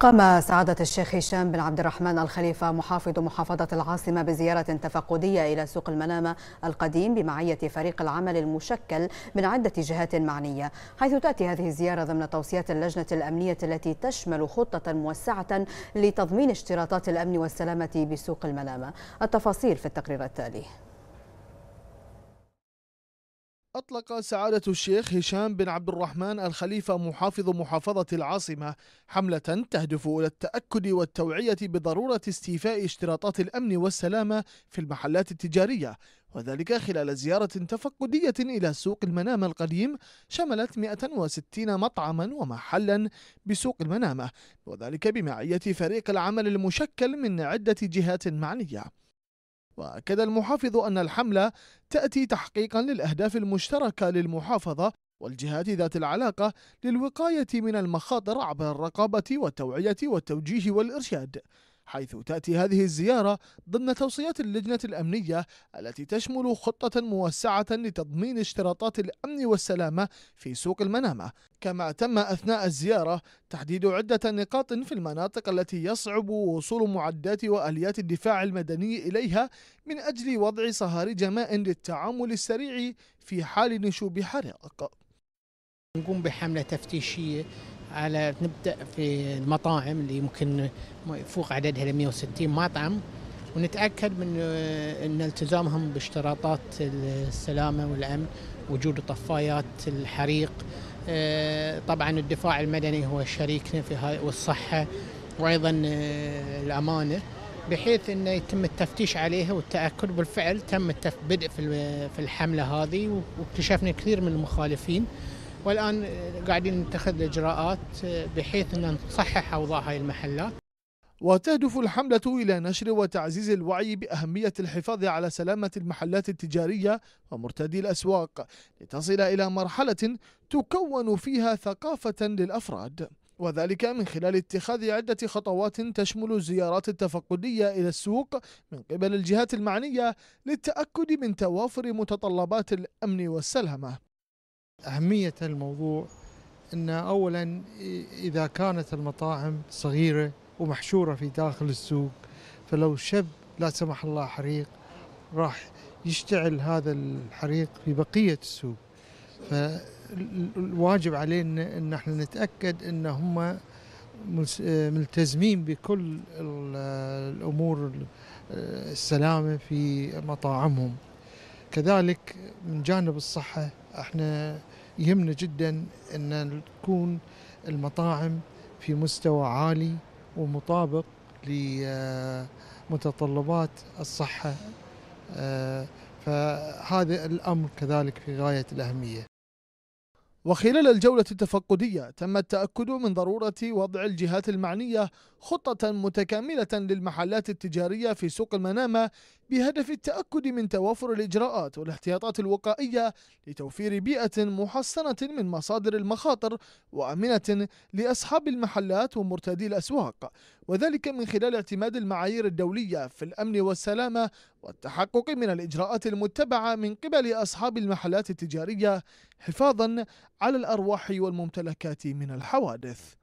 قام سعادة الشيخ هشام بن عبد الرحمن الخليفة محافظ محافظة العاصمة بزيارة تفقدية إلى سوق المنامة القديم بمعية فريق العمل المشكل من عدة جهات معنية حيث تأتي هذه الزيارة ضمن توصيات اللجنة الأمنية التي تشمل خطة موسعة لتضمين اشتراطات الأمن والسلامة بسوق المنامة التفاصيل في التقرير التالي أطلق سعادة الشيخ هشام بن عبد الرحمن الخليفة محافظ محافظة العاصمة حملة تهدف إلى التأكد والتوعية بضرورة استيفاء اشتراطات الأمن والسلامة في المحلات التجارية وذلك خلال زيارة تفقدية إلى سوق المنامة القديم شملت 160 مطعما ومحلا بسوق المنامة وذلك بمعية فريق العمل المشكل من عدة جهات معنية وأكد المحافظ أن الحملة تأتي تحقيقا للأهداف المشتركة للمحافظة والجهات ذات العلاقة للوقاية من المخاطر عبر الرقابة والتوعية والتوجيه والإرشاد حيث تأتي هذه الزيارة ضمن توصيات اللجنة الأمنية التي تشمل خطة موسعة لتضمين اشتراطات الأمن والسلامة في سوق المنامة كما تم أثناء الزيارة تحديد عدة نقاط في المناطق التي يصعب وصول معدات وآليات الدفاع المدني إليها من أجل وضع صهاريج ماء للتعامل السريع في حال نشوب حرائق نقوم بحملة تفتيشية على نبدا في المطاعم اللي يمكن يفوق عددها ل 160 مطعم ونتاكد من آه، ان التزامهم باشتراطات السلامه والامن وجود طفايات الحريق آه، طبعا الدفاع المدني هو شريكنا في هاي والصحه وايضا آه، الامانه بحيث انه يتم التفتيش عليها والتاكد بالفعل تم بدء في الحمله هذه واكتشفنا كثير من المخالفين والآن قاعدين نتخذ الاجراءات بحيث أن نصحح أوضاع هاي المحلات وتهدف الحملة إلى نشر وتعزيز الوعي بأهمية الحفاظ على سلامة المحلات التجارية ومرتدي الأسواق لتصل إلى مرحلة تكون فيها ثقافة للأفراد وذلك من خلال اتخاذ عدة خطوات تشمل الزيارات التفقدية إلى السوق من قبل الجهات المعنية للتأكد من توافر متطلبات الأمن والسلامة أهمية الموضوع أن أولا إذا كانت المطاعم صغيرة ومحشورة في داخل السوق فلو شب لا سمح الله حريق راح يشتعل هذا الحريق في بقية السوق فالواجب علينا أن احنا نتأكد أن هم ملتزمين بكل الأمور السلامة في مطاعمهم كذلك من جانب الصحة احنا يهمنا جدا ان تكون المطاعم في مستوى عالي ومطابق لمتطلبات الصحة آه، فهذا الأمر كذلك في غاية الأهمية وخلال الجولة التفقدية تم التأكد من ضرورة وضع الجهات المعنية خطة متكاملة للمحلات التجارية في سوق المنامة بهدف التأكد من توافر الإجراءات والاحتياطات الوقائية لتوفير بيئة محصنة من مصادر المخاطر وأمنة لأصحاب المحلات ومرتدي الأسواق وذلك من خلال اعتماد المعايير الدولية في الأمن والسلامة والتحقق من الإجراءات المتبعة من قبل أصحاب المحلات التجارية حفاظا على الأرواح والممتلكات من الحوادث